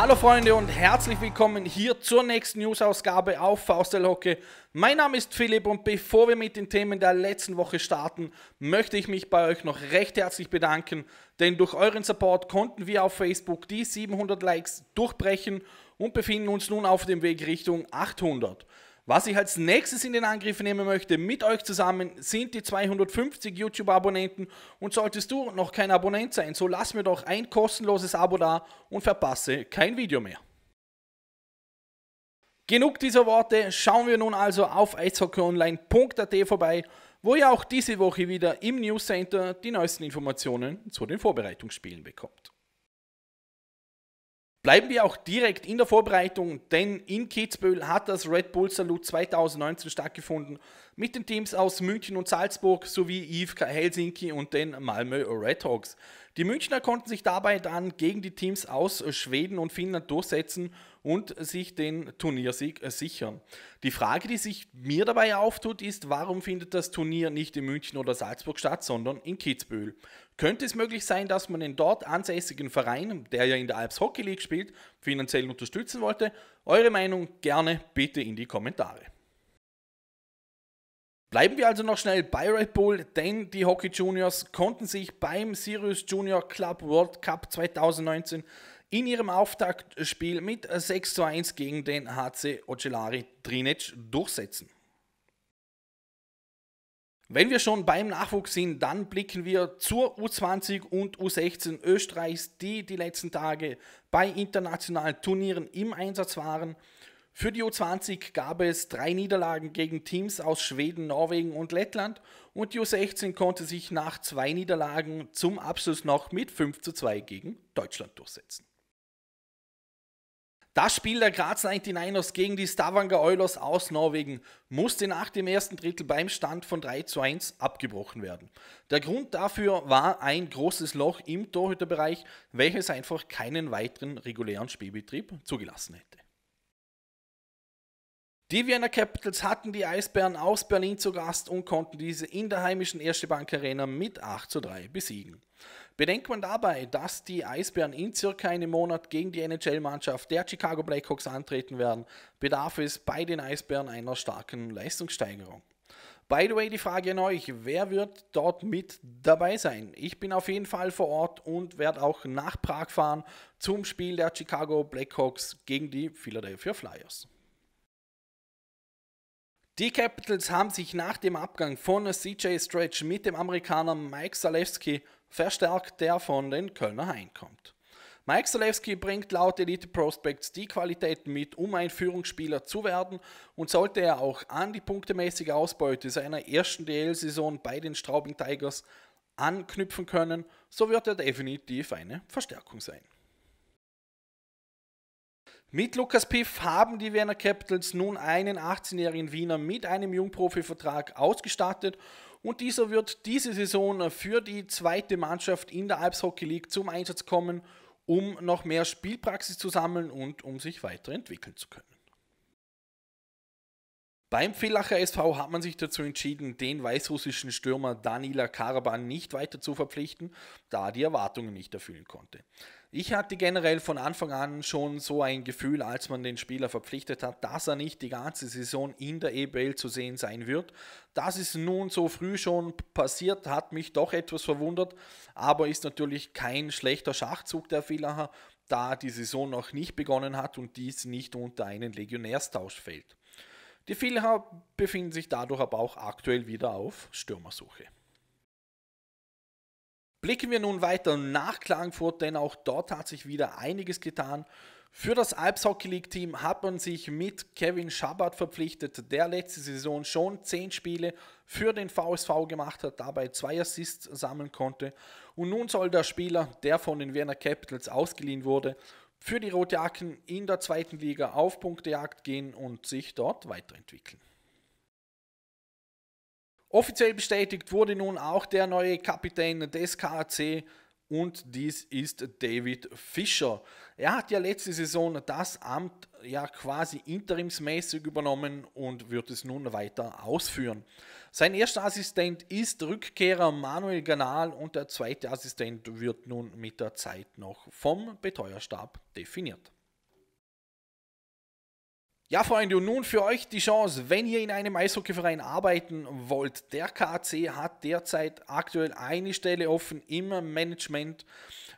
Hallo Freunde und herzlich willkommen hier zur nächsten News-Ausgabe auf Faustelhocke. Mein Name ist Philipp und bevor wir mit den Themen der letzten Woche starten, möchte ich mich bei euch noch recht herzlich bedanken, denn durch euren Support konnten wir auf Facebook die 700 Likes durchbrechen und befinden uns nun auf dem Weg Richtung 800. Was ich als nächstes in den Angriff nehmen möchte mit euch zusammen sind die 250 YouTube-Abonnenten und solltest du noch kein Abonnent sein, so lass mir doch ein kostenloses Abo da und verpasse kein Video mehr. Genug dieser Worte, schauen wir nun also auf eishockeyonline.at vorbei, wo ihr auch diese Woche wieder im Newscenter die neuesten Informationen zu den Vorbereitungsspielen bekommt. Bleiben wir auch direkt in der Vorbereitung, denn in Kitzbühel hat das Red Bull Salut 2019 stattgefunden mit den Teams aus München und Salzburg sowie IFK Helsinki und den Malmö Red Hawks. Die Münchner konnten sich dabei dann gegen die Teams aus Schweden und Finnland durchsetzen und sich den Turniersieg sichern. Die Frage, die sich mir dabei auftut, ist, warum findet das Turnier nicht in München oder Salzburg statt, sondern in Kitzbühel? Könnte es möglich sein, dass man den dort ansässigen Verein, der ja in der Alps Hockey League spielt, finanziell unterstützen wollte? Eure Meinung gerne bitte in die Kommentare. Bleiben wir also noch schnell bei Red Bull, denn die Hockey Juniors konnten sich beim Sirius Junior Club World Cup 2019 in ihrem Auftaktspiel mit 6 zu 1 gegen den HC Ocellari Trinec durchsetzen. Wenn wir schon beim Nachwuchs sind, dann blicken wir zur U20 und U16 Österreichs, die die letzten Tage bei internationalen Turnieren im Einsatz waren. Für die U20 gab es drei Niederlagen gegen Teams aus Schweden, Norwegen und Lettland und die U16 konnte sich nach zwei Niederlagen zum Abschluss noch mit 5 zu 2 gegen Deutschland durchsetzen. Das Spiel der Graz 99ers gegen die Stavanger Oilers aus Norwegen musste nach dem ersten Drittel beim Stand von 3 zu 1 abgebrochen werden. Der Grund dafür war ein großes Loch im Torhüterbereich, welches einfach keinen weiteren regulären Spielbetrieb zugelassen hätte. Die Vienna Capitals hatten die Eisbären aus Berlin zu Gast und konnten diese in der heimischen Erste Bank Arena mit 8 zu 3 besiegen. Bedenkt man dabei, dass die Eisbären in circa einem Monat gegen die NHL-Mannschaft der Chicago Blackhawks antreten werden, bedarf es bei den Eisbären einer starken Leistungssteigerung. By the way, die Frage an euch, wer wird dort mit dabei sein? Ich bin auf jeden Fall vor Ort und werde auch nach Prag fahren zum Spiel der Chicago Blackhawks gegen die Philadelphia Flyers. Die Capitals haben sich nach dem Abgang von CJ Stretch mit dem Amerikaner Mike Zalewski verstärkt, der von den Kölner Haien kommt. Mike Zalewski bringt laut Elite Prospects die Qualitäten mit, um ein Führungsspieler zu werden und sollte er auch an die punktemäßige Ausbeute seiner ersten DL-Saison bei den Straubing Tigers anknüpfen können, so wird er definitiv eine Verstärkung sein. Mit Lukas Piff haben die Werner Capitals nun einen 18-jährigen Wiener mit einem Jungprofi-Vertrag ausgestattet und dieser wird diese Saison für die zweite Mannschaft in der Alps Hockey League zum Einsatz kommen, um noch mehr Spielpraxis zu sammeln und um sich weiterentwickeln zu können. Beim Villacher SV hat man sich dazu entschieden, den weißrussischen Stürmer Danila Karaban nicht weiter zu verpflichten, da er die Erwartungen nicht erfüllen konnte. Ich hatte generell von Anfang an schon so ein Gefühl, als man den Spieler verpflichtet hat, dass er nicht die ganze Saison in der EBL zu sehen sein wird. Das ist nun so früh schon passiert, hat mich doch etwas verwundert, aber ist natürlich kein schlechter Schachzug der Villacher, da die Saison noch nicht begonnen hat und dies nicht unter einen Legionärstausch fällt. Die Vielhaar befinden sich dadurch aber auch aktuell wieder auf Stürmersuche. Blicken wir nun weiter nach Klagenfurt, denn auch dort hat sich wieder einiges getan. Für das Alps Hockey League Team hat man sich mit Kevin Schabbat verpflichtet, der letzte Saison schon 10 Spiele für den VSV gemacht hat, dabei zwei Assists sammeln konnte. Und nun soll der Spieler, der von den Werner Capitals ausgeliehen wurde, für die Rotjacken in der zweiten Liga auf Punktejagd gehen und sich dort weiterentwickeln. Offiziell bestätigt wurde nun auch der neue Kapitän des KAC und dies ist David Fischer. Er hat ja letzte Saison das Amt ja quasi interimsmäßig übernommen und wird es nun weiter ausführen. Sein erster Assistent ist Rückkehrer Manuel Ganal und der zweite Assistent wird nun mit der Zeit noch vom Betreuerstab definiert. Ja, Freunde, und nun für euch die Chance, wenn ihr in einem Eishockeyverein arbeiten wollt. Der KAC hat derzeit aktuell eine Stelle offen im Management.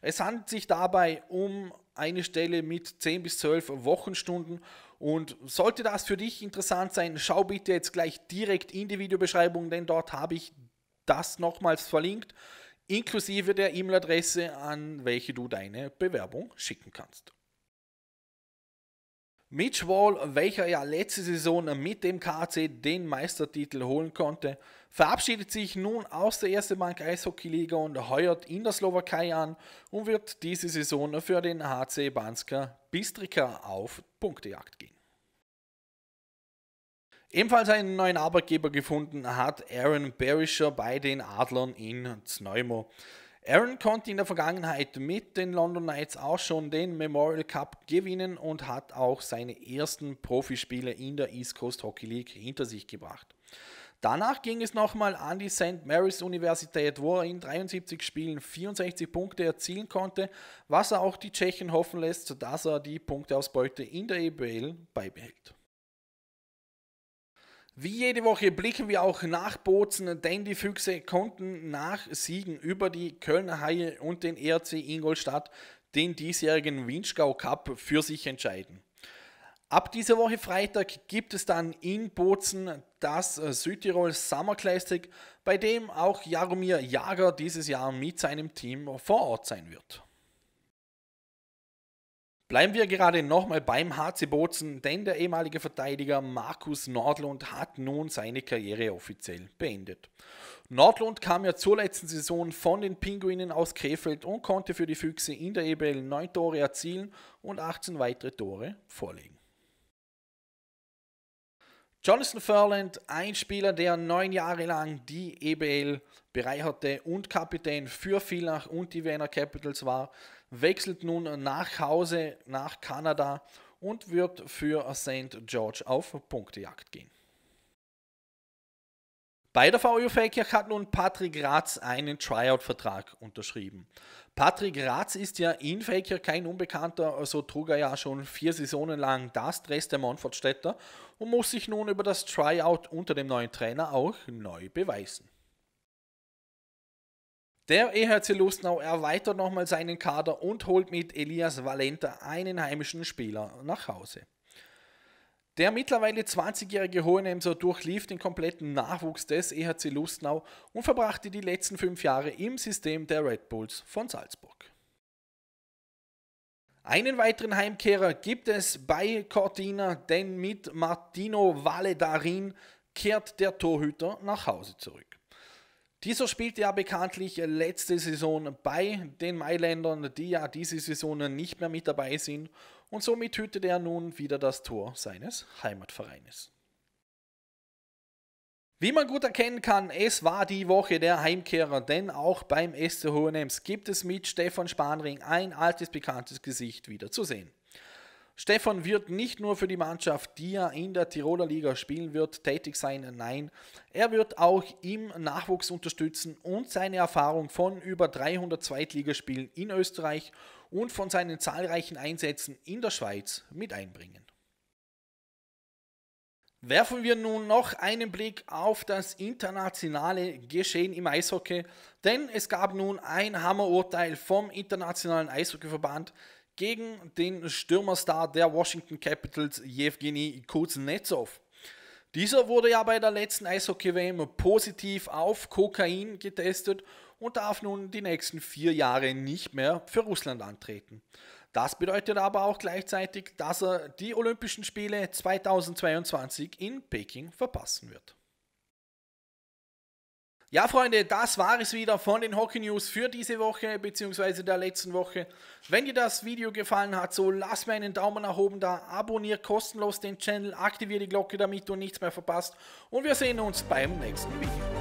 Es handelt sich dabei um eine Stelle mit 10 bis 12 Wochenstunden und sollte das für dich interessant sein, schau bitte jetzt gleich direkt in die Videobeschreibung, denn dort habe ich das nochmals verlinkt, inklusive der E-Mail-Adresse, an welche du deine Bewerbung schicken kannst. Mitch Wall, welcher ja letzte Saison mit dem KC den Meistertitel holen konnte, verabschiedet sich nun aus der ersten Bank Eishockey Liga und heuert in der Slowakei an und wird diese Saison für den HC Banska Bistrika auf Punktejagd gehen. Ebenfalls einen neuen Arbeitgeber gefunden hat Aaron Barisher bei den Adlern in Zneumo. Aaron konnte in der Vergangenheit mit den London Knights auch schon den Memorial Cup gewinnen und hat auch seine ersten Profispiele in der East Coast Hockey League hinter sich gebracht. Danach ging es nochmal an die St. Mary's Universität, wo er in 73 Spielen 64 Punkte erzielen konnte, was er auch die Tschechen hoffen lässt, dass er die Punkteausbeute in der EBL beibehält. Wie jede Woche blicken wir auch nach Bozen, denn die Füchse konnten nach Siegen über die Kölner Haie und den ERC Ingolstadt den diesjährigen Winschgau Cup für sich entscheiden. Ab dieser Woche Freitag gibt es dann in Bozen das äh, Südtirol Summer Classic, bei dem auch Jaromir Jager dieses Jahr mit seinem Team vor Ort sein wird. Bleiben wir gerade nochmal beim HC Bozen, denn der ehemalige Verteidiger Markus Nordlund hat nun seine Karriere offiziell beendet. Nordlund kam ja zur letzten Saison von den Pinguinen aus Krefeld und konnte für die Füchse in der EBL 9 Tore erzielen und 18 weitere Tore vorlegen. Jonathan Furland, ein Spieler, der neun Jahre lang die EBL bereicherte und Kapitän für Villach und die Wiener Capitals war, wechselt nun nach Hause, nach Kanada und wird für St. George auf Punktejagd gehen. Bei der VU Feldkirch hat nun Patrick Ratz einen Tryout-Vertrag unterschrieben. Patrick Ratz ist ja in Feldkirch kein Unbekannter, also trug er ja schon vier Saisonen lang das Dress der Monfortstädter und muss sich nun über das Tryout unter dem neuen Trainer auch neu beweisen. Der EHC Lustenau erweitert nochmal seinen Kader und holt mit Elias Valenta einen heimischen Spieler nach Hause. Der mittlerweile 20-jährige Hohenemser durchlief den kompletten Nachwuchs des EHC Lustnau und verbrachte die letzten fünf Jahre im System der Red Bulls von Salzburg. Einen weiteren Heimkehrer gibt es bei Cortina, denn mit Martino Valedarin kehrt der Torhüter nach Hause zurück. Dieser spielte ja bekanntlich letzte Saison bei den Mailändern, die ja diese Saison nicht mehr mit dabei sind und somit hütet er nun wieder das Tor seines Heimatvereines. Wie man gut erkennen kann, es war die Woche der Heimkehrer, denn auch beim SC Hohenems gibt es mit Stefan Spanring ein altes, bekanntes Gesicht wieder zu sehen. Stefan wird nicht nur für die Mannschaft, die er in der Tiroler Liga spielen wird, tätig sein, nein, er wird auch im Nachwuchs unterstützen und seine Erfahrung von über 300 Zweitligaspielen in Österreich und von seinen zahlreichen Einsätzen in der Schweiz mit einbringen. Werfen wir nun noch einen Blick auf das internationale Geschehen im Eishockey, denn es gab nun ein Hammerurteil vom Internationalen Eishockeyverband gegen den Stürmerstar der Washington Capitals, Jewgeni Kuznetsov. Dieser wurde ja bei der letzten Eishockey-WM positiv auf Kokain getestet und darf nun die nächsten vier Jahre nicht mehr für Russland antreten. Das bedeutet aber auch gleichzeitig, dass er die Olympischen Spiele 2022 in Peking verpassen wird. Ja, Freunde, das war es wieder von den Hockey News für diese Woche bzw. der letzten Woche. Wenn dir das Video gefallen hat, so lass mir einen Daumen nach oben da, abonnier kostenlos den Channel, aktiviere die Glocke, damit du nichts mehr verpasst und wir sehen uns beim nächsten Video.